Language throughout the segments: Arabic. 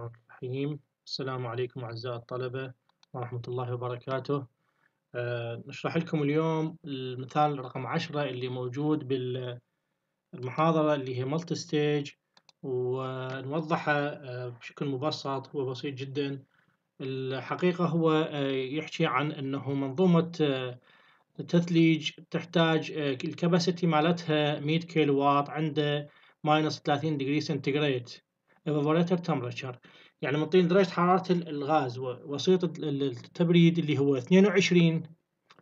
الرحمن الرحيم السلام عليكم أعزائي الطلبة ورحمة الله وبركاته أه نشرح لكم اليوم المثال رقم عشرة اللي موجود بالمحاضرة اللي هي ملتي ستيج ونوضحه آه، بشكل مبسط وبسيط جدا الحقيقة هو آه، يحكي عن أنه منظومة التثليج آه، تحتاج الكباسيتي مالتها 100 كيلو واط عنده ماينس 30 درجة سنتيغريد evaporator temperature يعني منطين درجة حرارة الغاز وسيط التبريد اللي هو 22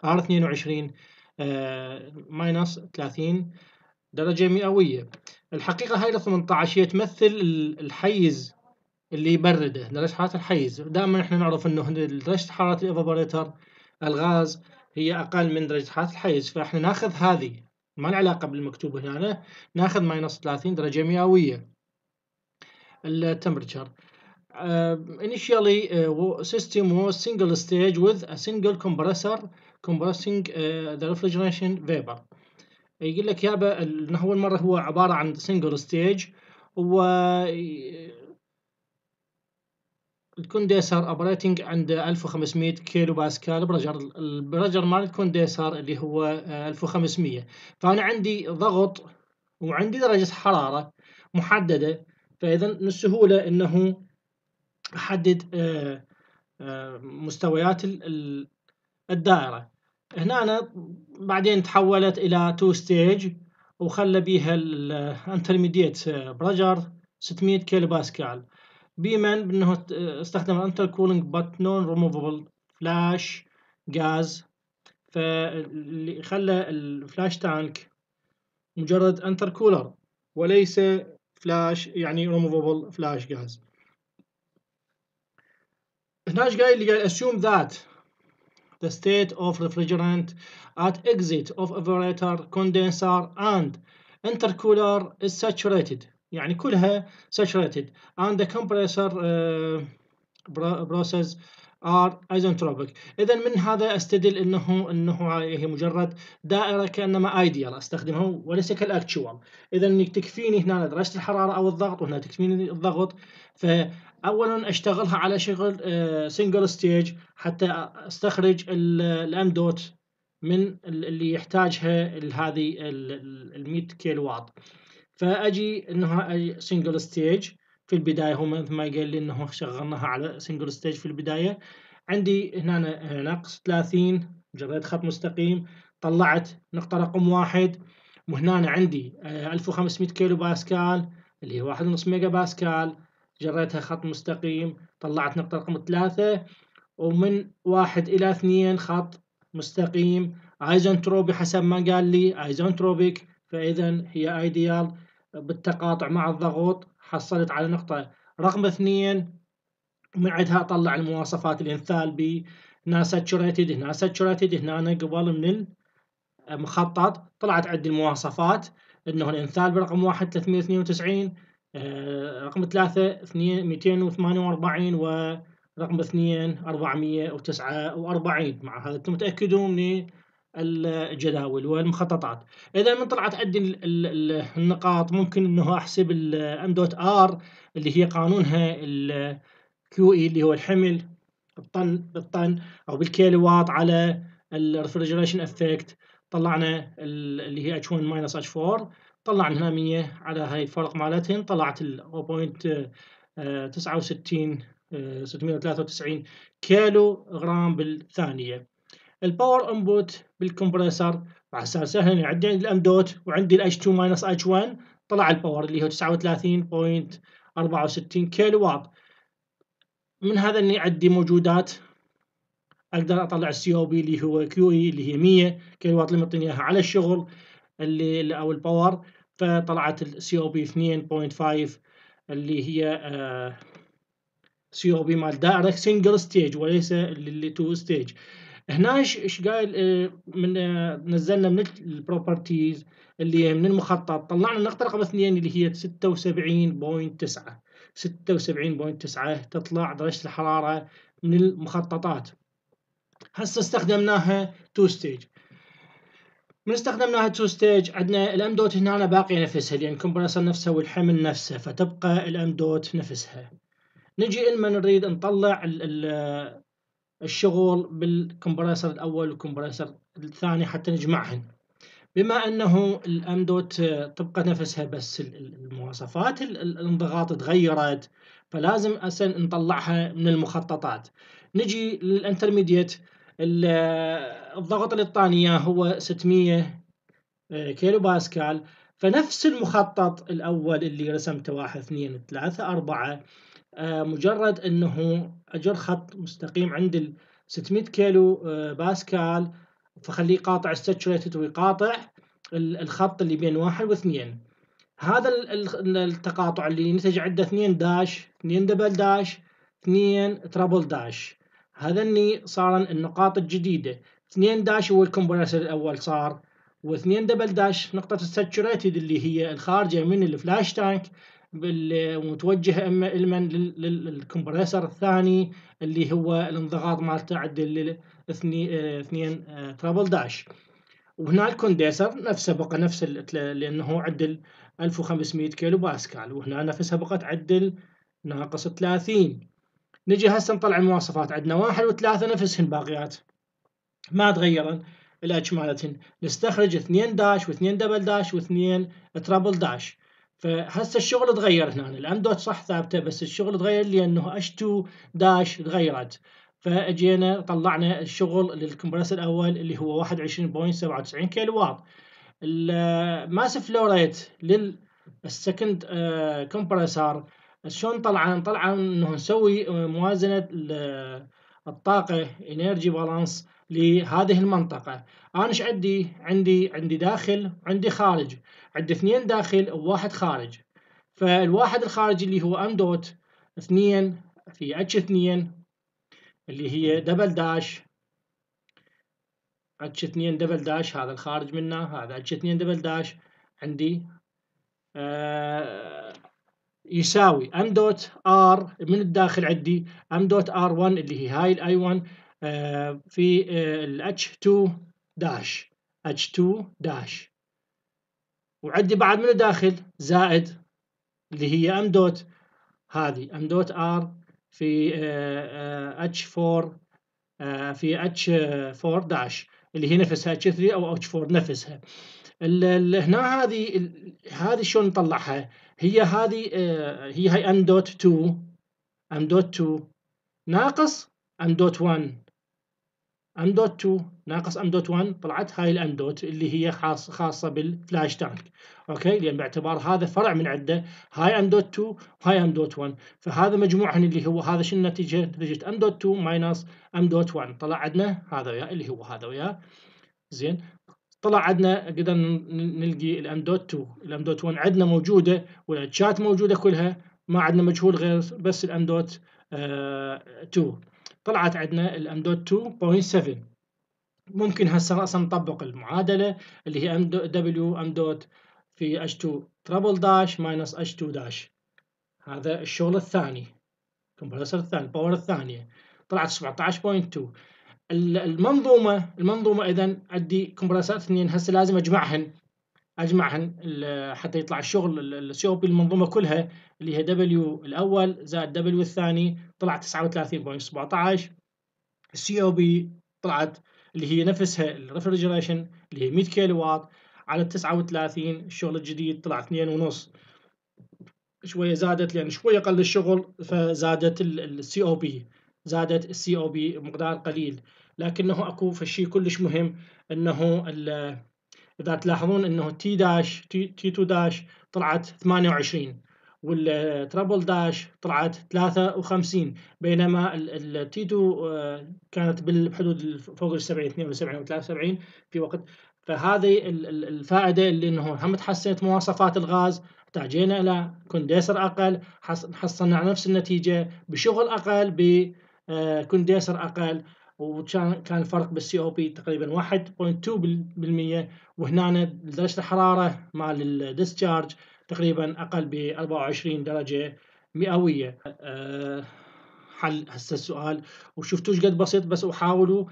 R 22 ماينس 30 درجة مئوية الحقيقة هاي ال 18 هي تمثل الحيز اللي يبرده درجة حرارة الحيز دائما احنا نعرف انه درجة حرارة الايفابوريتر الغاز هي اقل من درجة حرارة الحيز فاحنا ناخذ هذه ما العلاقة بالمكتوب هنا ناخذ ماينس 30 درجة مئوية التمبرتشر initially آه، system was single stage with a single compressor compressing آه، the refrigeration vapor يقول لك يابا انه اول مره هو عباره عن سنجل ستيج و آه، الكوندنسر اوبريتنج عند 1500 كيلو باسكال برجر البرجر مال الكوندنسر اللي هو 1500 فانا عندي ضغط وعندي درجه حراره محدده فإذا من السهولة أنه أحدد آه، آه، مستويات الدائرة هنا أنا بعدين تحولت إلى تو ستيج وخلى بيها الانترميديت برجر 600 كيلو باسكال بيمن بأنه آه، استخدم انتر كولينج بات نون ريموفبل فلاش غاز فاللي خلى الفلاش تانك مجرد انتر كولر وليس فلاش يعني ريموفبل فلاش جاز هناش جاي اللي assume that the state of refrigerant at exit of evaporator condenser and intercooler is saturated يعني كلها saturated and the compressor uh, process ار آه، ايزنتروبيك اذا من هذا استدل انه انه هي مجرد دائره كانما ايديال استخدمها وليس كالاكتشوال اذا تكفيني هنا درجه الحراره او الضغط وهنا تكفيني الضغط فاولا اشتغلها على شغل سنجل آه، ستيج حتى استخرج الام دوت من اللي يحتاجها هذه ال 100 كيلو واط فاجي انها سنجل ستيج في البداية هو مثل ما قال لي انه شغلناها على سنجل ستيج في البداية عندي هنا ناقص 30 جريت خط مستقيم طلعت نقطة رقم واحد وهنا عندي 1500 آه، كيلو باسكال اللي هي 1.5 ميجا باسكال جريتها خط مستقيم طلعت نقطة رقم ثلاثة ومن واحد إلى اثنين خط مستقيم ايزنتروبي حسب ما قال لي ايزنتروبيك فإذا هي ايديال بالتقاطع مع الضغوط حصلت على نقطة رقم اثنين من عندها طلع المواصفات الانثالبي هنا ساتشوريتد هنا ساتشوريتد هنا قبل من المخطط طلعت عندي المواصفات انه الانثالبي رقم واحد 392 آه، رقم ثلاثة 248 ورقم اثنين 449 مع هذا انتم تأكدوا من الجداول والمخططات اذا من طلعت عندي النقاط ممكن انه احسب الام دوت ار اللي هي قانونها الكيو اي e اللي هو الحمل بالطن بالطن او بالكيلو وات على الريفرجريشن افكت طلعنا اللي هي اتش 1 ماينس اتش 4 طلعنا هنا 100 على هاي الفرق مالتهم طلعت ال 0.69 693 آه، آه، كيلو غرام بالثانيه الباور انبوت بالكمبرسر راح صار سهل يعني عندي الام دوت وعندي الاتش 2 ماينس اتش 1 طلع الباور اللي هو 39.64 كيلو واط من هذا اني عندي موجودات اقدر اطلع السي او بي اللي هو كيو اي e اللي هي 100 كيلو واط اللي معطيني اياها على الشغل اللي او الباور فطلعت السي او بي 2.5 اللي هي سي او بي مال دايركت سنجل ستيج وليس اللي تو ستيج هنا ايش قايل إيه، من آه، نزلنا من البروبرتيز اللي من المخطط طلعنا النقطه رقم اثنين اللي هي 76.9 76.9 تطلع درجه الحراره من المخططات هسه استخدمناها تو ستيج من استخدمناها تو ستيج عندنا الام دوت هنا أنا باقيه نفسها لان الكمبرسر نفسه والحمل نفسه فتبقى الام دوت نفسها نجي لما نريد نطلع ال ال الشغل بالكمبرسر الأول والكمبرسر الثاني حتى نجمعهن بما أنه الأم دوت آه، تبقى نفسها بس المواصفات الانضغاط تغيرت فلازم اصلا نطلعها من المخططات نجي للانترميديت آه، الضغط اللي طاني هو 600 آه، كيلو باسكال فنفس المخطط الأول اللي رسمته واحد اثنين ثلاثة أربعة آه، مجرد انه اجر خط مستقيم عند ال 600 كيلو آه، باسكال فخليه قاطع الساتشوريتد ويقاطع الخط اللي بين واحد واثنين هذا التقاطع اللي نتج عنده 2 داش 2 دبل داش 2 ترابل داش هذني صارن النقاط الجديده 2 داش هو الكمبرسر الاول صار و2 دبل داش نقطه الساتشوريتد اللي هي الخارجه من الفلاش تانك ومتوجه اما لمن للكمبريسر الثاني اللي هو الانضغاط مالته عدل اثنين آه، ترابل داش وهنا الكونديسر نفسه بقى نفس لانه عدل 1500 كيلو باسكال وهنا نفسها بقت عدل ناقص 30 نجي هسه نطلع المواصفات عندنا واحد وثلاثة نفسهن باقيات ما تغيرن الاتش مالتهن نستخرج اثنين داش واثنين دبل داش واثنين ترابل داش فهسه الشغل تغير هنا الام دوت صح ثابته بس الشغل تغير لانه اتش 2 داش تغيرت فاجينا طلعنا الشغل للكمبرسر الاول اللي هو 21.97 كيلو واط الماس فلو ريت للسكند كومبرسر شلون طلعان طلعان انه نسوي موازنه الطاقه انرجي بالانس لهذه المنطقة أنا إيش عندي عندي عندي داخل عندي خارج عندي اثنين داخل وواحد خارج فالواحد الخارجي اللي هو ام دوت اثنين في اتش اثنين اللي هي دبل داش اتش اثنين دبل داش هذا الخارج منه هذا اتش اثنين دبل داش عندي آه يساوي ام دوت ار من الداخل عندي ام دوت ار 1 اللي هي هاي الاي 1 آه، في آه، ال H2 داش H2 داش وعندي بعد من داخل زائد اللي هي ام دوت هذه ام دوت ار في اتش آه، 4 في اتش 4 داش اللي هي نفسها اتش 3 او اتش 4 نفسها هنا هذه هذه شلون نطلعها هي هذه هي هاي ام دوت 2 ام دوت 2 ناقص ام دوت 1 ام دوت 2 ناقص ام دوت 1 طلعت هاي الام دوت اللي هي خاص خاصه بالفلاش تانك اوكي لان باعتبار هذا فرع من عده هاي ام دوت 2 هاي ام دوت 1 فهذا مجموعهن اللي هو هذا شنو النتيجه نتيجه ام دوت 2 ماينس ام دوت 1 طلع عندنا هذا وياه اللي هو هذا وياه زين طلع عندنا قدرنا نلقي الام دوت 2 الام دوت 1 عندنا موجوده والشات موجوده كلها ما عندنا مجهول غير بس الام دوت 2 طلعت عندنا الام دوت 2.7 ممكن هسه راسا نطبق المعادله اللي هي ام دبليو ام دوت في h2 تربل داش ماينس h2 داش هذا الشغل الثاني الكمبريسر الثاني الباور الثانيه طلعت 17.2 المنظومه المنظومه اذا عندي كمبرسات اثنين هسه لازم اجمعهن اجمعهن حتى يطلع الشغل السي او بي المنظومه كلها اللي هي دبليو الاول زائد دبليو الثاني طلعت 39.17 السي او بي طلعت اللي هي نفسها الريفرجريشن اللي هي 100 كيلو واط على 39 الشغل الجديد طلع 2.5 شويه زادت لان شويه قل الشغل فزادت السي او بي زادت السي او بي مقدار قليل لكنه اكو فشي كلش مهم انه اذا تلاحظون انه تي داش تي 2 داش طلعت 28 والترابل داش طلعت 53 بينما التي 2 آه، كانت بالحدود فوق ال 70 72 او 73 في وقت فهذه الفائده اللي انه هم تحسنت مواصفات الغاز احتاجينا الى كونديسر اقل حصلنا على نفس النتيجه بشغل اقل آه، كونديسر اقل وكان كان الفرق بالسي او بي تقريبا 1.2% وهنا درجه الحراره مال الديسشارج تقريبا اقل ب 24 درجه مئويه أه حل هسه السؤال وشفتوش قد بسيط بس احاولوا